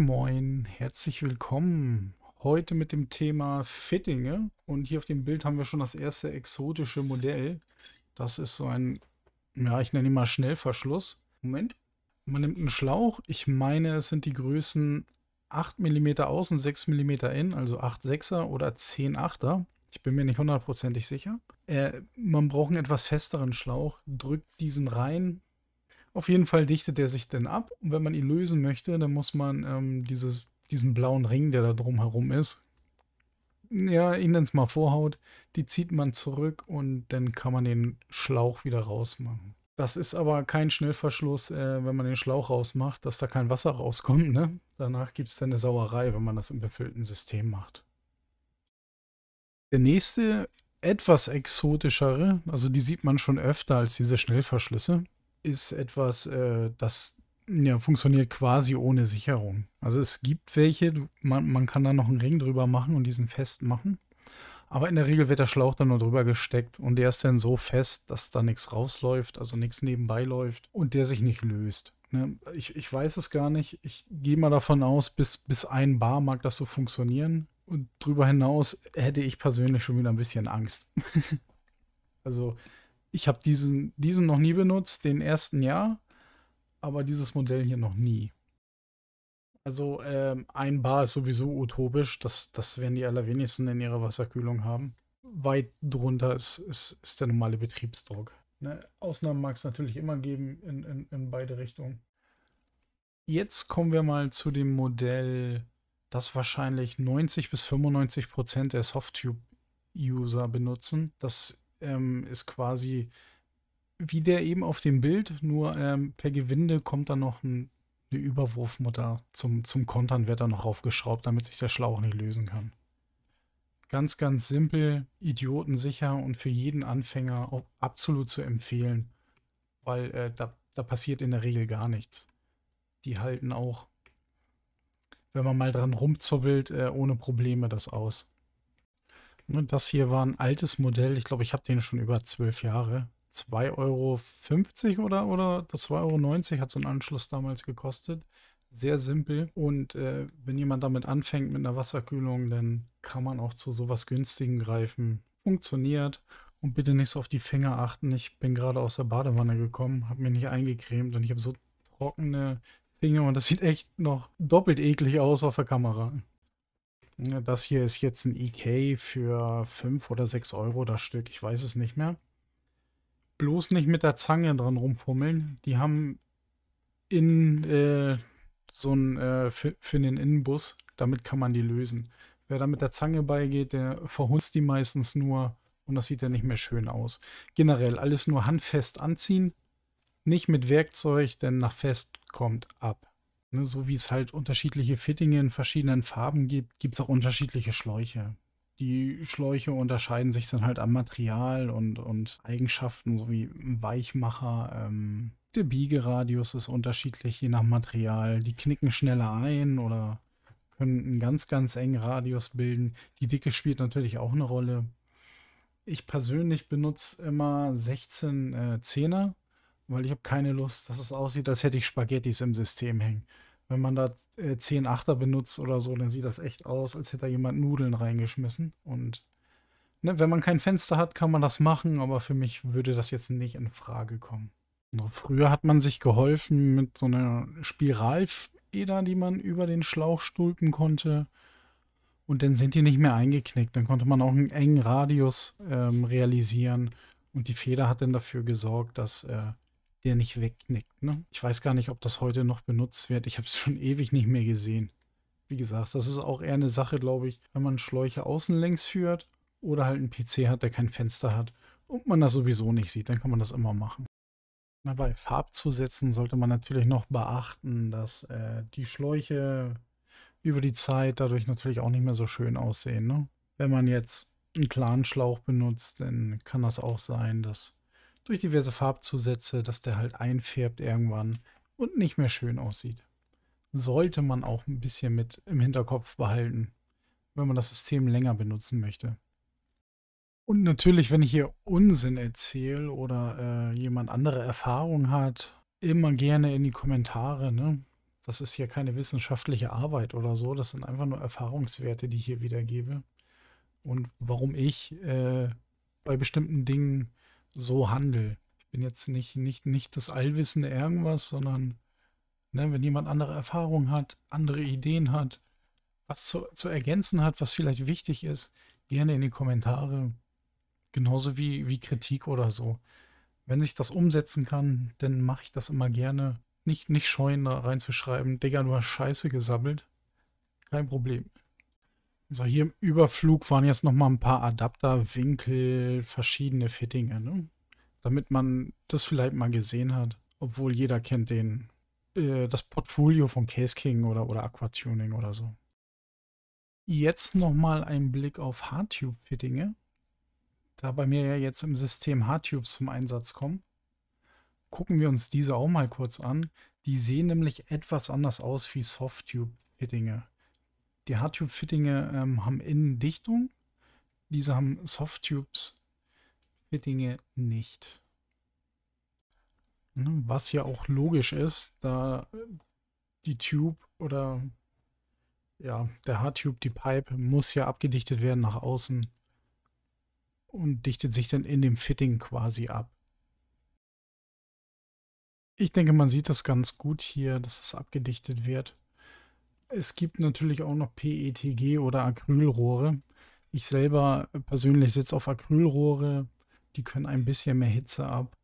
Moin, herzlich willkommen. Heute mit dem Thema Fittinge. Und hier auf dem Bild haben wir schon das erste exotische Modell. Das ist so ein, ja, ich nenne ihn mal Schnellverschluss. Moment. Man nimmt einen Schlauch. Ich meine, es sind die Größen 8 mm außen, 6 mm in, also 8,6er oder 10,8er. Ich bin mir nicht hundertprozentig sicher. Äh, man braucht einen etwas festeren Schlauch, drückt diesen rein, auf jeden Fall dichtet er sich dann ab und wenn man ihn lösen möchte, dann muss man ähm, dieses, diesen blauen Ring, der da drumherum ist, ja, ihn dann Mal vorhaut, die zieht man zurück und dann kann man den Schlauch wieder rausmachen. Das ist aber kein Schnellverschluss, äh, wenn man den Schlauch rausmacht, dass da kein Wasser rauskommt. Ne? Danach gibt es dann eine Sauerei, wenn man das im befüllten System macht. Der nächste, etwas exotischere, also die sieht man schon öfter als diese Schnellverschlüsse, ist etwas, äh, das ja, funktioniert quasi ohne Sicherung. Also es gibt welche, man, man kann da noch einen Ring drüber machen und diesen fest machen. Aber in der Regel wird der Schlauch dann nur drüber gesteckt und der ist dann so fest, dass da nichts rausläuft, also nichts nebenbei läuft und der sich nicht löst. Ne? Ich, ich weiß es gar nicht. Ich gehe mal davon aus, bis, bis ein Bar mag das so funktionieren. Und drüber hinaus hätte ich persönlich schon wieder ein bisschen Angst. also ich habe diesen, diesen noch nie benutzt, den ersten Jahr, aber dieses Modell hier noch nie. Also ähm, ein Bar ist sowieso utopisch, das, das werden die allerwenigsten in ihrer Wasserkühlung haben. Weit drunter ist, ist, ist der normale Betriebsdruck. Ne? Ausnahmen mag es natürlich immer geben in, in, in beide Richtungen. Jetzt kommen wir mal zu dem Modell, das wahrscheinlich 90 bis 95 Prozent der Softtube-User benutzen. Das ähm, ist quasi wie der eben auf dem Bild, nur ähm, per Gewinde kommt dann noch ein, eine Überwurfmutter zum, zum Kontern, wird dann noch raufgeschraubt, damit sich der Schlauch nicht lösen kann. Ganz, ganz simpel, idiotensicher und für jeden Anfänger auch absolut zu empfehlen, weil äh, da, da passiert in der Regel gar nichts. Die halten auch, wenn man mal dran rumzubbelt, äh, ohne Probleme das aus. Ne, das hier war ein altes Modell. Ich glaube, ich habe den schon über zwölf Jahre. 2,50 Euro oder, oder 2,90 Euro hat so ein Anschluss damals gekostet. Sehr simpel. Und äh, wenn jemand damit anfängt mit einer Wasserkühlung, dann kann man auch zu sowas günstigen greifen. Funktioniert. Und bitte nicht so auf die Finger achten. Ich bin gerade aus der Badewanne gekommen, habe mir nicht eingecremt und ich habe so trockene Finger und das sieht echt noch doppelt eklig aus auf der Kamera. Ne, das hier ist jetzt ein EK für 5 oder 6 Euro das Stück, ich weiß es nicht mehr. Bloß nicht mit der Zange dran rumfummeln. Die haben in äh, so ein äh, für, für, den Innenbus, damit kann man die lösen. Wer da mit der Zange beigeht, der verhunzt die meistens nur und das sieht dann nicht mehr schön aus. Generell alles nur handfest anziehen, nicht mit Werkzeug, denn nach fest kommt ab. Ne, so wie es halt unterschiedliche Fittinge in verschiedenen Farben gibt, gibt es auch unterschiedliche Schläuche. Die Schläuche unterscheiden sich dann halt am Material und, und Eigenschaften, so wie Weichmacher. Ähm, der Biegeradius ist unterschiedlich je nach Material. Die knicken schneller ein oder können einen ganz, ganz engen Radius bilden. Die Dicke spielt natürlich auch eine Rolle. Ich persönlich benutze immer 16 äh, Zehner weil ich habe keine Lust, dass es aussieht, als hätte ich Spaghettis im System hängen. Wenn man da äh, 10 Achter benutzt oder so, dann sieht das echt aus, als hätte da jemand Nudeln reingeschmissen. Und ne, wenn man kein Fenster hat, kann man das machen, aber für mich würde das jetzt nicht in Frage kommen. Früher hat man sich geholfen mit so einer Spiralfeder, die man über den Schlauch stulpen konnte. Und dann sind die nicht mehr eingeknickt. Dann konnte man auch einen engen Radius ähm, realisieren. Und die Feder hat dann dafür gesorgt, dass äh, der nicht wegnickt. Ne? Ich weiß gar nicht, ob das heute noch benutzt wird. Ich habe es schon ewig nicht mehr gesehen. Wie gesagt, das ist auch eher eine Sache, glaube ich, wenn man Schläuche außen längs führt oder halt einen PC hat, der kein Fenster hat und man das sowieso nicht sieht, dann kann man das immer machen. Na, bei Farbzusätzen sollte man natürlich noch beachten, dass äh, die Schläuche über die Zeit dadurch natürlich auch nicht mehr so schön aussehen. Ne? Wenn man jetzt einen klaren Schlauch benutzt, dann kann das auch sein, dass durch diverse Farbzusätze, dass der halt einfärbt irgendwann und nicht mehr schön aussieht. Sollte man auch ein bisschen mit im Hinterkopf behalten, wenn man das System länger benutzen möchte. Und natürlich, wenn ich hier Unsinn erzähle oder äh, jemand andere Erfahrung hat, immer gerne in die Kommentare. Ne? Das ist hier keine wissenschaftliche Arbeit oder so. Das sind einfach nur Erfahrungswerte, die ich hier wiedergebe. Und warum ich äh, bei bestimmten Dingen so handel. Ich bin jetzt nicht, nicht, nicht das allwissende irgendwas, sondern ne, wenn jemand andere Erfahrungen hat, andere Ideen hat, was zu, zu ergänzen hat, was vielleicht wichtig ist, gerne in die Kommentare. Genauso wie, wie Kritik oder so. Wenn sich das umsetzen kann, dann mache ich das immer gerne. Nicht, nicht scheuen, da reinzuschreiben, Digga, du hast Scheiße gesammelt. Kein Problem. So, hier im Überflug waren jetzt nochmal ein paar Adapter, Winkel, verschiedene Fittinge, ne? Damit man das vielleicht mal gesehen hat, obwohl jeder kennt den, äh, das Portfolio von Case King oder, oder Aquatuning oder so. Jetzt nochmal ein Blick auf Hardtube-Fittinge, da bei mir ja jetzt im System Hardtubes zum Einsatz kommen. Gucken wir uns diese auch mal kurz an. Die sehen nämlich etwas anders aus wie Softtube-Fittinge. Die Hardtube-Fittinge ähm, haben Innendichtung, Diese haben Softtubes-Fittinge nicht. Hm, was ja auch logisch ist, da äh, die Tube oder ja, der Hardtube, die Pipe, muss ja abgedichtet werden nach außen und dichtet sich dann in dem Fitting quasi ab. Ich denke, man sieht das ganz gut hier, dass es abgedichtet wird. Es gibt natürlich auch noch PETG oder Acrylrohre. Ich selber persönlich sitze auf Acrylrohre. Die können ein bisschen mehr Hitze ab.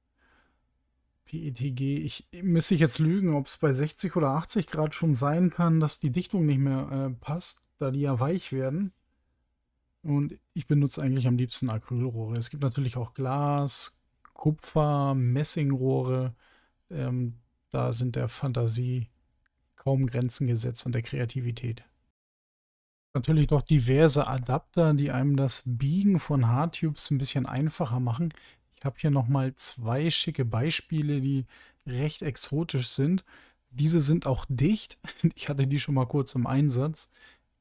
PETG, ich müsste ich jetzt lügen, ob es bei 60 oder 80 Grad schon sein kann, dass die Dichtung nicht mehr äh, passt, da die ja weich werden. Und ich benutze eigentlich am liebsten Acrylrohre. Es gibt natürlich auch Glas, Kupfer, Messingrohre. Ähm, da sind der Fantasie kaum Grenzen gesetzt und der Kreativität. Natürlich noch diverse Adapter, die einem das Biegen von Hardtubes ein bisschen einfacher machen. Ich habe hier nochmal zwei schicke Beispiele, die recht exotisch sind. Diese sind auch dicht. Ich hatte die schon mal kurz im Einsatz.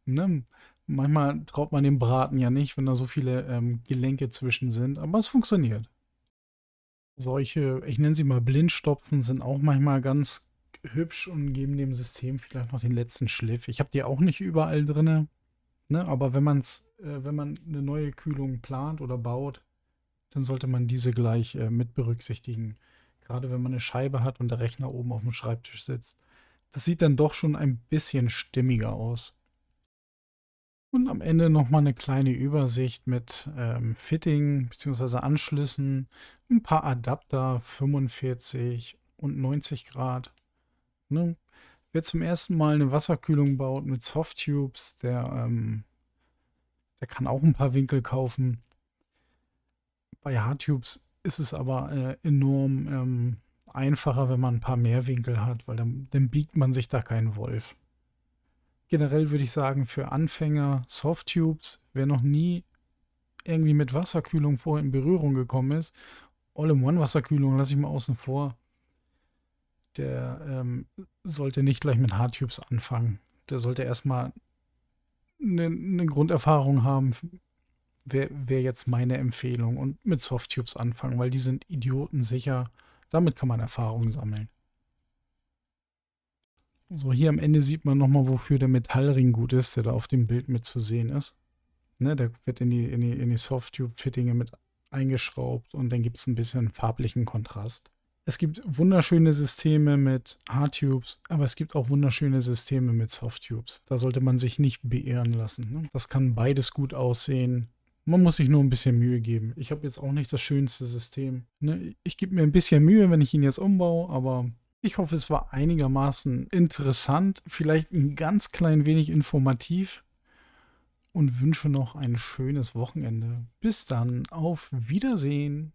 Ne? Manchmal traut man dem Braten ja nicht, wenn da so viele ähm, Gelenke zwischen sind, aber es funktioniert. Solche, ich nenne sie mal Blindstopfen, sind auch manchmal ganz hübsch und geben dem System vielleicht noch den letzten Schliff. Ich habe die auch nicht überall drin, ne? aber wenn, man's, äh, wenn man eine neue Kühlung plant oder baut, dann sollte man diese gleich äh, mit berücksichtigen. Gerade wenn man eine Scheibe hat und der Rechner oben auf dem Schreibtisch sitzt. Das sieht dann doch schon ein bisschen stimmiger aus. Und am Ende nochmal eine kleine Übersicht mit ähm, Fitting bzw. Anschlüssen, ein paar Adapter 45 und 90 Grad ne, wer zum ersten Mal eine Wasserkühlung baut mit Softtubes, der, ähm, der kann auch ein paar Winkel kaufen. Bei Hardtubes ist es aber äh, enorm ähm, einfacher, wenn man ein paar mehr Winkel hat, weil dann, dann biegt man sich da keinen Wolf. Generell würde ich sagen, für Anfänger Softtubes, wer noch nie irgendwie mit Wasserkühlung vorher in Berührung gekommen ist, All-in-One-Wasserkühlung lasse ich mal außen vor der ähm, sollte nicht gleich mit Hardtubes anfangen. Der sollte erstmal eine ne Grunderfahrung haben, wäre wär jetzt meine Empfehlung. Und mit Softtubes anfangen, weil die sind idiotensicher. Damit kann man Erfahrungen sammeln. So, hier am Ende sieht man nochmal, wofür der Metallring gut ist, der da auf dem Bild mit zu sehen ist. Ne, der wird in die, in die, in die Softtube-Fittinge mit eingeschraubt und dann gibt es ein bisschen farblichen Kontrast. Es gibt wunderschöne Systeme mit Hardtubes, aber es gibt auch wunderschöne Systeme mit Softtubes. Da sollte man sich nicht beirren lassen. Ne? Das kann beides gut aussehen. Man muss sich nur ein bisschen Mühe geben. Ich habe jetzt auch nicht das schönste System. Ne? Ich gebe mir ein bisschen Mühe, wenn ich ihn jetzt umbaue, aber ich hoffe, es war einigermaßen interessant, vielleicht ein ganz klein wenig informativ und wünsche noch ein schönes Wochenende. Bis dann, auf Wiedersehen.